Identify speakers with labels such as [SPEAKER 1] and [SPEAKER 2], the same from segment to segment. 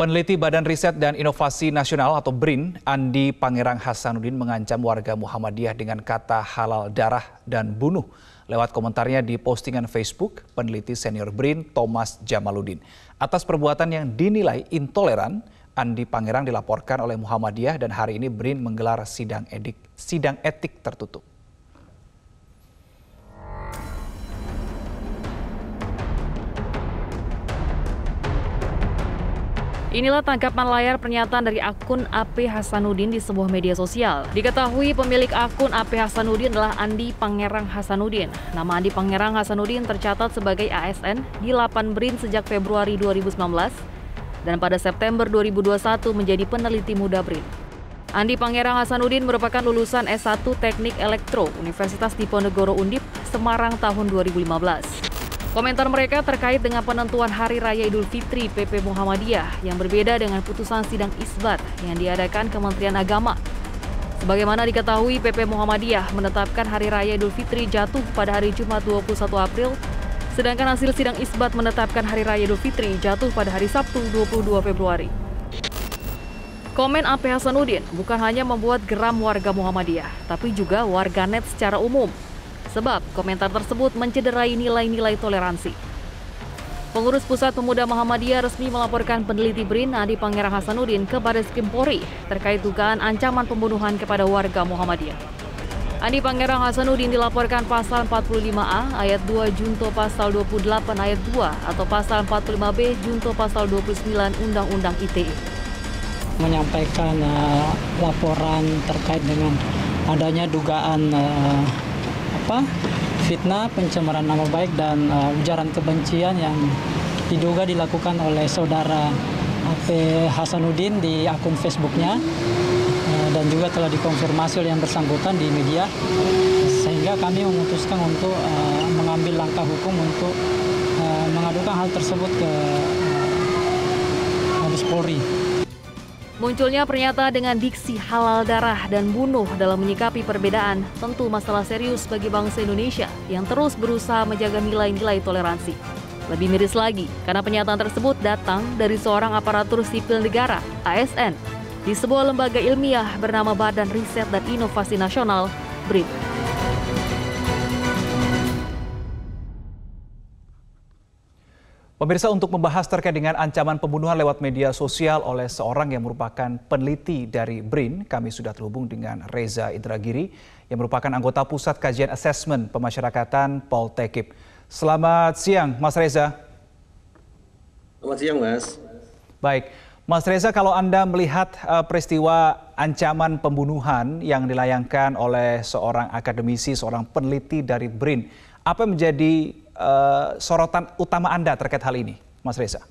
[SPEAKER 1] Peneliti Badan Riset dan Inovasi Nasional atau BRIN, Andi Pangerang Hasanuddin mengancam warga Muhammadiyah dengan kata halal darah dan bunuh. Lewat komentarnya di postingan Facebook, peneliti senior BRIN Thomas Jamaluddin. Atas perbuatan yang dinilai intoleran, Andi Pangerang dilaporkan oleh Muhammadiyah dan hari ini BRIN menggelar sidang edik, sidang etik tertutup.
[SPEAKER 2] Inilah tangkapan layar pernyataan dari akun AP Hasanuddin di sebuah media sosial. Diketahui pemilik akun AP Hasanuddin adalah Andi Pangerang Hasanuddin. Nama Andi Pangerang Hasanuddin tercatat sebagai ASN di Lapan Brin sejak Februari 2019 dan pada September 2021 menjadi peneliti muda Brin. Andi Pangerang Hasanuddin merupakan lulusan S1 Teknik Elektro Universitas Diponegoro Undip, Semarang tahun 2015. Komentar mereka terkait dengan penentuan Hari Raya Idul Fitri PP Muhammadiyah yang berbeda dengan putusan sidang isbat yang diadakan Kementerian Agama. Sebagaimana diketahui, PP Muhammadiyah menetapkan Hari Raya Idul Fitri jatuh pada hari Jumat 21 April, sedangkan hasil sidang isbat menetapkan Hari Raya Idul Fitri jatuh pada hari Sabtu 22 Februari. Komen AP Hasanuddin bukan hanya membuat geram warga Muhammadiyah, tapi juga warganet secara umum sebab komentar tersebut mencederai nilai-nilai toleransi. Pengurus Pusat Pemuda Muhammadiyah resmi melaporkan peneliti BRIN Adi Pangeran Hasanuddin ke Baris Kimpori terkait dugaan ancaman pembunuhan kepada warga Muhammadiyah. Andi Pangeran Hasanuddin dilaporkan pasal 45A ayat 2 junto pasal 28 ayat 2 atau pasal 45B junto pasal 29 Undang-Undang ITE.
[SPEAKER 1] Menyampaikan uh, laporan terkait dengan adanya dugaan uh, apa fitnah, pencemaran nama baik dan uh, ujaran kebencian yang diduga dilakukan oleh saudara AP Hasanuddin di akun Facebooknya uh, dan juga telah dikonfirmasi oleh yang bersangkutan di media sehingga kami memutuskan untuk uh, mengambil langkah hukum untuk uh, mengadukan hal tersebut ke uh, Mabes Polri.
[SPEAKER 2] Munculnya pernyataan dengan diksi halal darah dan bunuh dalam menyikapi perbedaan tentu masalah serius bagi bangsa Indonesia yang terus berusaha menjaga nilai-nilai toleransi. Lebih miris lagi, karena pernyataan tersebut datang dari seorang aparatur sipil negara, ASN, di sebuah lembaga ilmiah bernama Badan Riset dan Inovasi Nasional, BRIN.
[SPEAKER 1] Pemirsa untuk membahas terkait dengan ancaman pembunuhan lewat media sosial oleh seorang yang merupakan peneliti dari BRIN, kami sudah terhubung dengan Reza Indragiri yang merupakan anggota Pusat Kajian Asesmen Pemasyarakatan Poltekip. Selamat siang, Mas Reza.
[SPEAKER 3] Selamat siang, Mas.
[SPEAKER 1] Baik, Mas Reza kalau Anda melihat eh, peristiwa ancaman pembunuhan yang dilayangkan oleh seorang akademisi, seorang peneliti dari BRIN, apa yang menjadi Eh, sorotan utama Anda terkait hal ini, Mas Reza?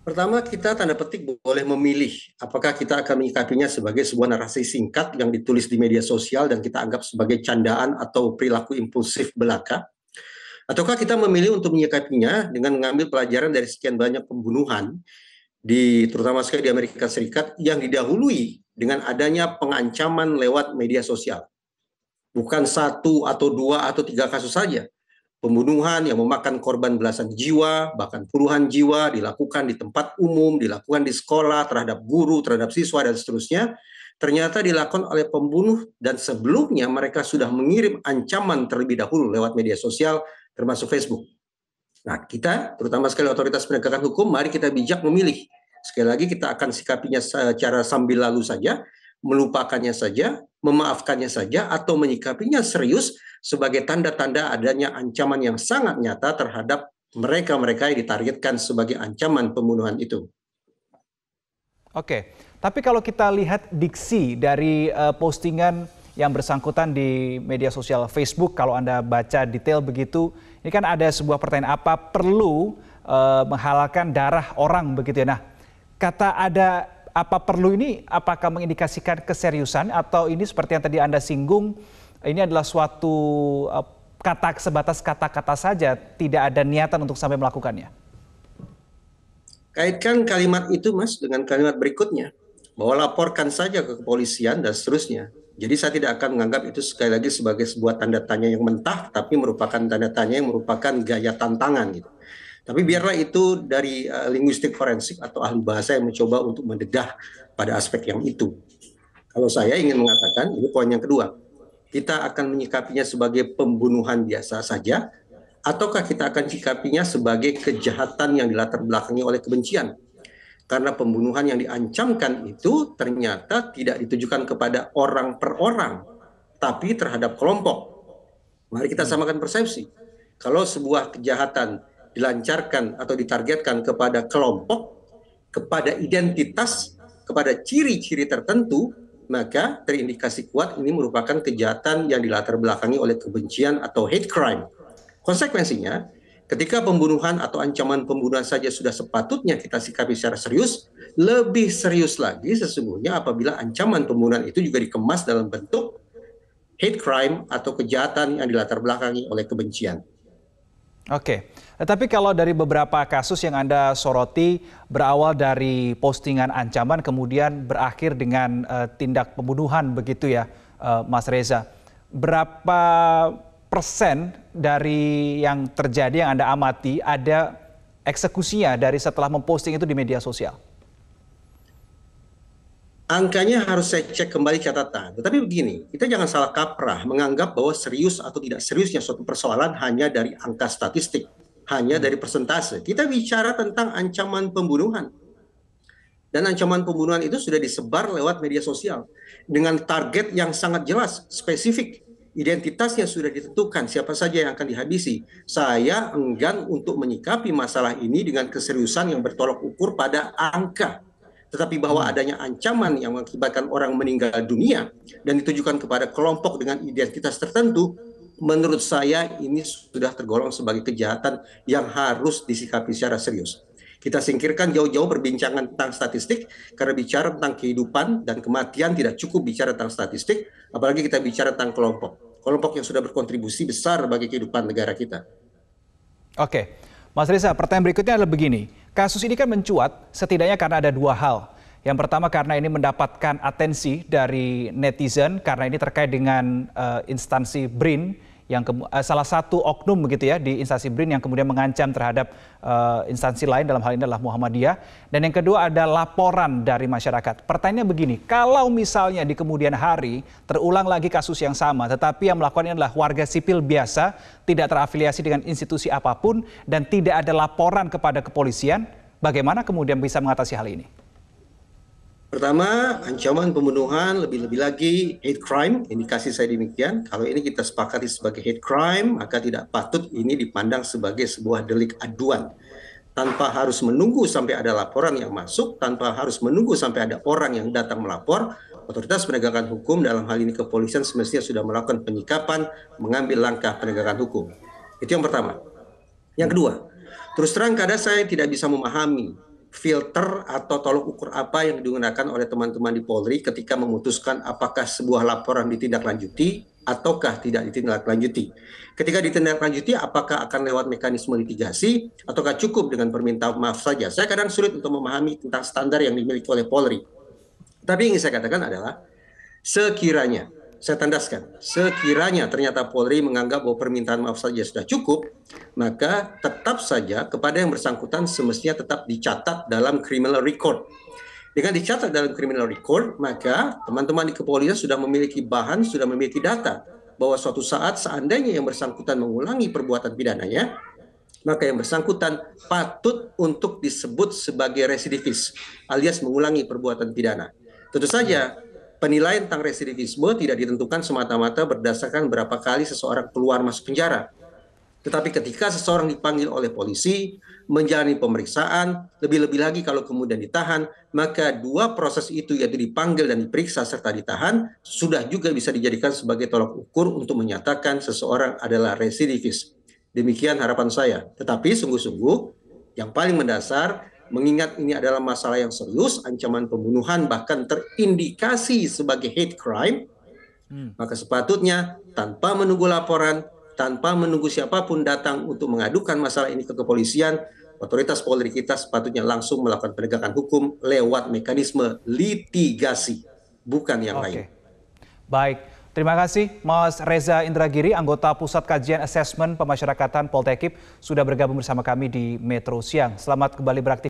[SPEAKER 3] Pertama, kita tanda petik boleh memilih apakah kita akan menyikapinya sebagai sebuah narasi singkat yang ditulis di media sosial dan kita anggap sebagai candaan atau perilaku impulsif belaka, ataukah kita memilih untuk menyikapinya dengan mengambil pelajaran dari sekian banyak pembunuhan di terutama sekali di Amerika Serikat yang didahului dengan adanya pengancaman lewat media sosial. Bukan satu atau dua atau tiga kasus saja. Pembunuhan yang memakan korban belasan jiwa, bahkan puluhan jiwa dilakukan di tempat umum, dilakukan di sekolah, terhadap guru, terhadap siswa, dan seterusnya. Ternyata dilakukan oleh pembunuh dan sebelumnya mereka sudah mengirim ancaman terlebih dahulu lewat media sosial termasuk Facebook. Nah, kita terutama sekali otoritas penegakan hukum, mari kita bijak memilih. Sekali lagi kita akan sikapinya secara sambil lalu saja, melupakannya saja, memaafkannya saja, atau menyikapinya serius sebagai tanda-tanda adanya ancaman yang sangat nyata terhadap mereka-mereka yang ditargetkan sebagai ancaman pembunuhan itu.
[SPEAKER 1] Oke, tapi kalau kita lihat diksi dari eh, postingan yang bersangkutan di media sosial Facebook, kalau Anda baca detail begitu, ini kan ada sebuah pertanyaan apa perlu eh, menghalalkan darah orang begitu ya. Nah, kata ada apa perlu ini apakah mengindikasikan keseriusan atau ini seperti yang tadi Anda singgung ini adalah suatu eh, kata sebatas kata-kata saja, tidak ada niatan untuk sampai melakukannya?
[SPEAKER 3] Kaitkan kalimat itu Mas dengan kalimat berikutnya, bahwa laporkan saja ke kepolisian dan seterusnya. Jadi saya tidak akan menganggap itu sekali lagi sebagai sebuah tanda tanya yang mentah, tapi merupakan tanda tanya yang merupakan gaya tantangan gitu. Tapi biarlah itu dari uh, linguistik forensik atau ahli bahasa yang mencoba untuk mendedah pada aspek yang itu. Kalau saya ingin mengatakan, ini poin yang kedua, kita akan menyikapinya sebagai pembunuhan biasa saja, ataukah kita akan menyikapinya sebagai kejahatan yang dilatar belakangi oleh kebencian? Karena pembunuhan yang diancamkan itu ternyata tidak ditujukan kepada orang per orang, tapi terhadap kelompok. Mari kita samakan persepsi. Kalau sebuah kejahatan dilancarkan atau ditargetkan kepada kelompok, kepada identitas, kepada ciri-ciri tertentu, maka terindikasi kuat ini merupakan kejahatan yang dilatar belakangi oleh kebencian atau hate crime. Konsekuensinya, ketika pembunuhan atau ancaman pembunuhan saja sudah sepatutnya kita sikapi secara serius, lebih serius lagi sesungguhnya apabila ancaman pembunuhan itu juga dikemas dalam bentuk hate crime atau kejahatan yang dilatar belakangi oleh kebencian.
[SPEAKER 1] Oke, tapi kalau dari beberapa kasus yang Anda soroti berawal dari postingan ancaman kemudian berakhir dengan uh, tindak pembunuhan begitu ya, uh, Mas Reza. Berapa persen dari yang terjadi yang Anda amati ada eksekusinya dari setelah memposting itu di media sosial?
[SPEAKER 3] angkanya harus saya cek kembali catatan. Tetapi begini, kita jangan salah kaprah menganggap bahwa serius atau tidak seriusnya suatu persoalan hanya dari angka statistik, hanya dari persentase. Kita bicara tentang ancaman pembunuhan. Dan ancaman pembunuhan itu sudah disebar lewat media sosial dengan target yang sangat jelas, spesifik. Identitasnya sudah ditentukan siapa saja yang akan dihabisi. Saya enggan untuk menyikapi masalah ini dengan keseriusan yang bertolak ukur pada angka tetapi bahwa hmm. adanya ancaman yang mengakibatkan orang meninggal dunia dan ditujukan kepada kelompok dengan identitas tertentu, menurut saya ini sudah tergolong sebagai kejahatan yang harus disikapi secara serius. Kita singkirkan jauh-jauh perbincangan tentang statistik karena bicara tentang kehidupan dan kematian tidak cukup bicara tentang statistik, apalagi kita bicara tentang kelompok. Kelompok yang sudah berkontribusi besar bagi kehidupan negara kita.
[SPEAKER 1] Oke, Mas Risa, pertanyaan berikutnya adalah begini Kasus ini kan mencuat setidaknya karena ada dua hal. Yang pertama karena ini mendapatkan atensi dari netizen karena ini terkait dengan uh, instansi BRIN yang ke, uh, eh, salah satu oknum begitu ya di instansi BRIN yang kemudian mengancam terhadap uh, instansi lain dalam hal ini adalah Muhammadiyah dan yang kedua ada laporan dari masyarakat. pertanyaan begini, kalau misalnya di kemudian hari terulang lagi kasus yang sama tetapi yang melakukannya adalah warga sipil biasa, tidak terafiliasi dengan institusi apapun dan tidak ada laporan kepada kepolisian, bagaimana kemudian bisa mengatasi hal ini?
[SPEAKER 3] Pertama, ancaman pembunuhan, lebih-lebih lagi hate crime, indikasi saya demikian. Kalau ini kita sepakati sebagai hate crime, maka tidak patut ini dipandang sebagai sebuah delik aduan. Tanpa harus menunggu sampai ada laporan yang masuk, tanpa harus menunggu sampai ada orang yang datang melapor, otoritas penegakan hukum dalam hal ini kepolisian semestinya sudah melakukan penyikapan, mengambil langkah penegakan hukum. Itu yang pertama. Yang kedua, terus terang kadang saya tidak bisa memahami filter atau tolok ukur apa yang digunakan oleh teman-teman di Polri ketika memutuskan apakah sebuah laporan ditindaklanjuti ataukah tidak ditindaklanjuti. Ketika ditindaklanjuti, apakah akan lewat mekanisme litigasi ataukah cukup dengan permintaan maaf saja? Saya kadang sulit untuk memahami tentang standar yang dimiliki oleh Polri. Tapi yang ingin saya katakan adalah sekiranya saya tandaskan, sekiranya ternyata Polri menganggap bahwa permintaan maaf saja sudah cukup, maka tetap saja kepada yang bersangkutan semestinya tetap dicatat dalam criminal record. Dengan dicatat dalam criminal record, maka teman-teman di kepolisian sudah memiliki bahan, sudah memiliki data bahwa suatu saat seandainya yang bersangkutan mengulangi perbuatan pidananya, maka yang bersangkutan patut untuk disebut sebagai residivis alias mengulangi perbuatan pidana. Tentu saja penilaian tentang residivisme tidak ditentukan semata-mata berdasarkan berapa kali seseorang keluar masuk penjara. Tetapi ketika seseorang dipanggil oleh polisi, menjalani pemeriksaan, lebih-lebih lagi kalau kemudian ditahan, maka dua proses itu yaitu dipanggil dan diperiksa serta ditahan sudah juga bisa dijadikan sebagai tolak ukur untuk menyatakan seseorang adalah residivis. Demikian harapan saya. Tetapi sungguh-sungguh yang paling mendasar mengingat ini adalah masalah yang serius, ancaman pembunuhan bahkan terindikasi sebagai hate crime, hmm. maka sepatutnya tanpa menunggu laporan, tanpa menunggu siapapun datang untuk mengadukan masalah ini ke kepolisian, otoritas Polri kita sepatutnya langsung melakukan penegakan hukum lewat mekanisme litigasi, bukan yang okay. lain.
[SPEAKER 1] Baik. Terima kasih Mas Reza Indragiri, anggota Pusat Kajian Assessment Pemasyarakatan Poltekip, sudah bergabung bersama kami di Metro Siang. Selamat kembali beraktif.